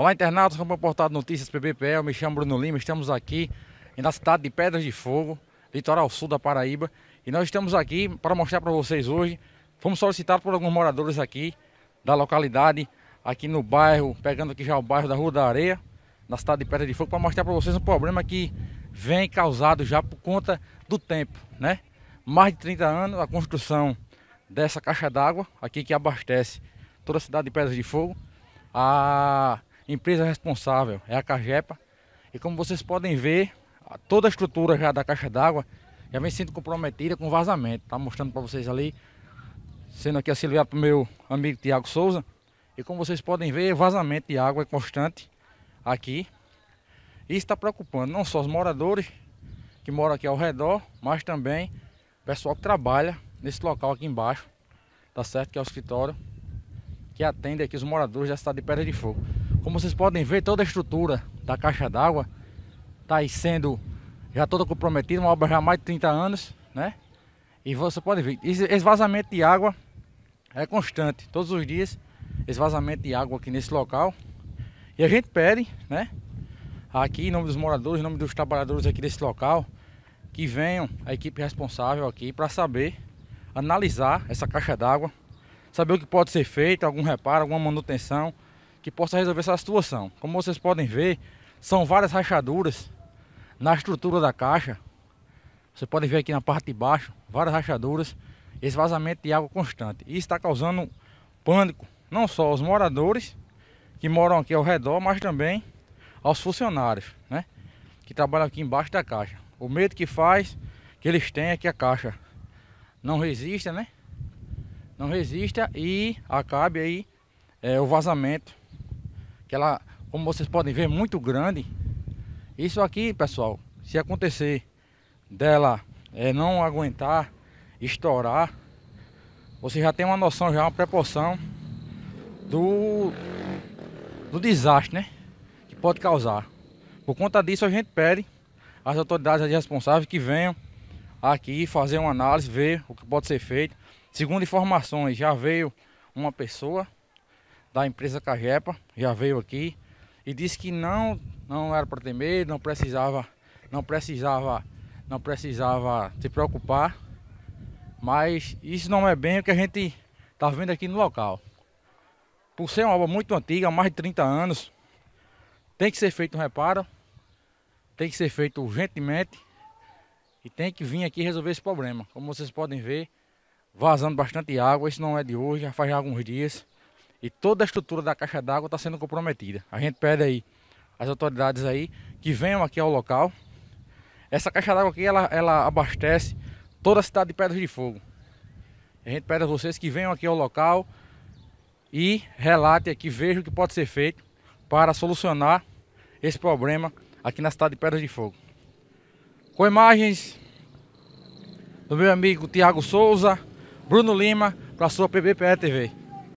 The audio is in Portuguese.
Olá, internautas, vamos reportar notícias PBPE. Eu me chamo Bruno Lima, estamos aqui na cidade de Pedras de Fogo, litoral sul da Paraíba, e nós estamos aqui para mostrar para vocês hoje. Fomos solicitados por alguns moradores aqui da localidade, aqui no bairro, pegando aqui já o bairro da Rua da Areia, na cidade de Pedras de Fogo, para mostrar para vocês um problema que vem causado já por conta do tempo, né? Mais de 30 anos a construção dessa caixa d'água aqui que abastece toda a cidade de Pedras de Fogo. A empresa responsável é a Cajepa. E como vocês podem ver, toda a estrutura já da caixa d'água já vem sendo comprometida com vazamento. Tá mostrando para vocês ali, sendo aqui auxiliado para o meu amigo Tiago Souza. E como vocês podem ver, vazamento de água é constante aqui. Isso está preocupando não só os moradores que moram aqui ao redor, mas também o pessoal que trabalha nesse local aqui embaixo, tá certo? Que é o escritório que atende aqui os moradores da cidade de Pedra de Fogo. Como vocês podem ver, toda a estrutura da caixa d'água está aí sendo já toda comprometida, uma obra já há mais de 30 anos, né? E você pode ver, esse vazamento de água é constante, todos os dias esse vazamento de água aqui nesse local. E a gente pede, né? Aqui em nome dos moradores, em nome dos trabalhadores aqui desse local, que venham a equipe responsável aqui para saber analisar essa caixa d'água, saber o que pode ser feito, algum reparo, alguma manutenção, que possa resolver essa situação. Como vocês podem ver, são várias rachaduras na estrutura da caixa. Você pode ver aqui na parte de baixo, várias rachaduras, esse vazamento de água constante. E está causando pânico, não só aos moradores que moram aqui ao redor, mas também aos funcionários, né? Que trabalham aqui embaixo da caixa. O medo que faz, que eles têm é que a caixa não resista, né? Não resista e acabe aí é, o vazamento que ela, como vocês podem ver, é muito grande. Isso aqui, pessoal, se acontecer dela é, não aguentar, estourar, você já tem uma noção, já uma proporção do, do desastre, né? Que pode causar. Por conta disso, a gente pede às autoridades responsáveis que venham aqui fazer uma análise, ver o que pode ser feito. Segundo informações, já veio uma pessoa da empresa Cajepa, já veio aqui e disse que não, não era para ter medo, não precisava, não precisava, não precisava se preocupar. Mas isso não é bem o que a gente está vendo aqui no local. Por ser uma obra muito antiga, há mais de 30 anos, tem que ser feito um reparo, tem que ser feito urgentemente e tem que vir aqui resolver esse problema. Como vocês podem ver, vazando bastante água, isso não é de hoje, já faz alguns dias. E toda a estrutura da caixa d'água está sendo comprometida. A gente pede aí as autoridades aí que venham aqui ao local. Essa caixa d'água aqui ela, ela abastece toda a cidade de Pedras de Fogo. A gente pede a vocês que venham aqui ao local e relatem aqui, vejam o que pode ser feito para solucionar esse problema aqui na cidade de Pedras de Fogo. Com imagens do meu amigo Tiago Souza, Bruno Lima, para a sua PBPE TV.